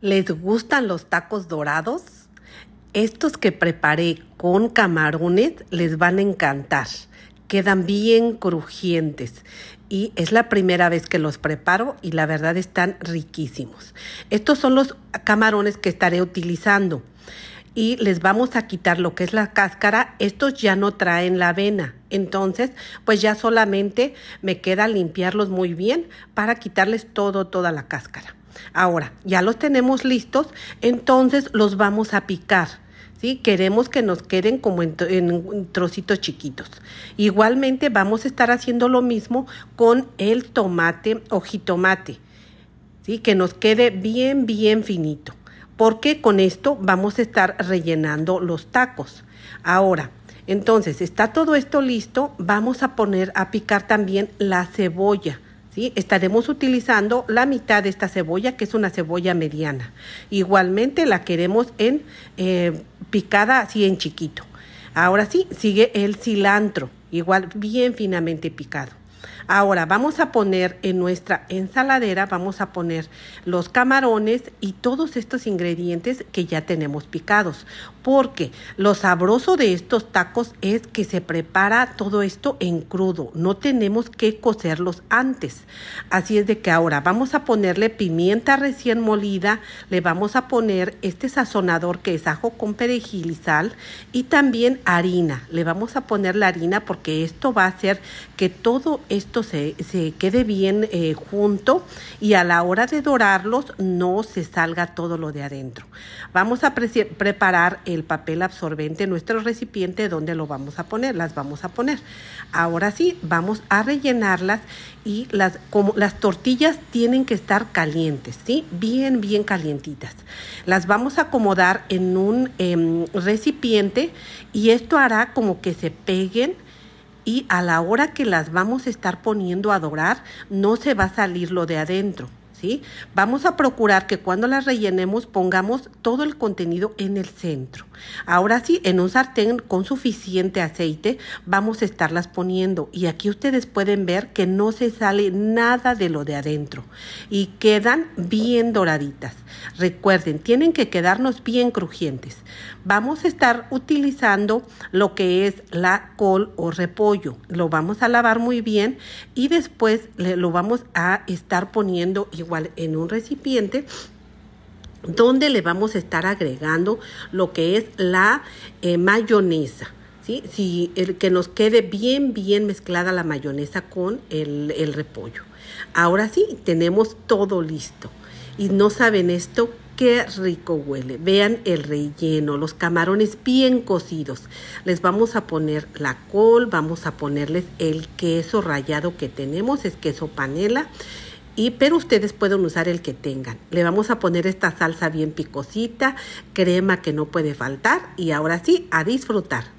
¿Les gustan los tacos dorados? Estos que preparé con camarones les van a encantar. Quedan bien crujientes y es la primera vez que los preparo y la verdad están riquísimos. Estos son los camarones que estaré utilizando y les vamos a quitar lo que es la cáscara. Estos ya no traen la avena. Entonces, pues ya solamente me queda limpiarlos muy bien para quitarles todo, toda la cáscara. Ahora, ya los tenemos listos, entonces los vamos a picar. Queremos que nos queden como en, trocitos chiquitos. Igualmente vamos a estar haciendo lo mismo con el tomate o jitomate, ¿sí? que nos quede bien, bien finito, porque con esto vamos a estar rellenando los tacos. Ahora, entonces, está todo esto listo, vamos a poner a picar también la cebolla. Estaremos utilizando la mitad de esta cebolla, que es una cebolla mediana. Igualmente la queremos en eh, picada así en chiquito. Ahora sí, sigue el cilantro, igual bien finamente picado. Ahora vamos a poner en nuestra ensaladera, vamos a poner los camarones y todos estos ingredientes que ya tenemos picados, porque lo sabroso de estos tacos es que se prepara todo esto en crudo, no tenemos que cocerlos antes. Así es de que ahora vamos a ponerle pimienta recién molida, le vamos a poner este sazonador que es ajo con perejil y sal y también harina. Le vamos a poner la harina porque esto va a hacer que todo esto se, quede bien eh, junto y a la hora de dorarlos no se salga todo lo de adentro. Vamos a preparar el papel absorbente, nuestro recipiente donde lo vamos a poner, las vamos a poner. Ahora sí, vamos a rellenarlas y las, como las tortillas tienen que estar calientes, ¿sí? Bien, bien calientitas. Las vamos a acomodar en un em, recipiente y esto hará como que se peguen y a la hora que las vamos a estar poniendo a dorar no se va a salir lo de adentro. Vamos a procurar que cuando las rellenemos pongamos todo el contenido en el centro. Ahora sí, en un sartén con suficiente aceite vamos a estarlas poniendo y aquí ustedes pueden ver que no se sale nada de lo de adentro y quedan bien doraditas. Recuerden, tienen que quedarnos bien crujientes. Vamos a estar utilizando lo que es la col o repollo. Lo vamos a lavar muy bien y después lo vamos a estar poniendo y en un recipiente donde le vamos a estar agregando lo que es la eh, mayonesa. ¿sí? Si, el, que nos quede bien, bien mezclada la mayonesa con el, el repollo. Ahora sí, tenemos todo listo. Y no saben esto, qué rico huele. Vean el relleno, los camarones bien cocidos. Les vamos a poner la col, vamos a ponerles el queso rallado que tenemos, es queso panela pero ustedes pueden usar el que tengan. Le vamos a poner esta salsa bien picosita, crema que no puede faltar y ahora sí, a disfrutar.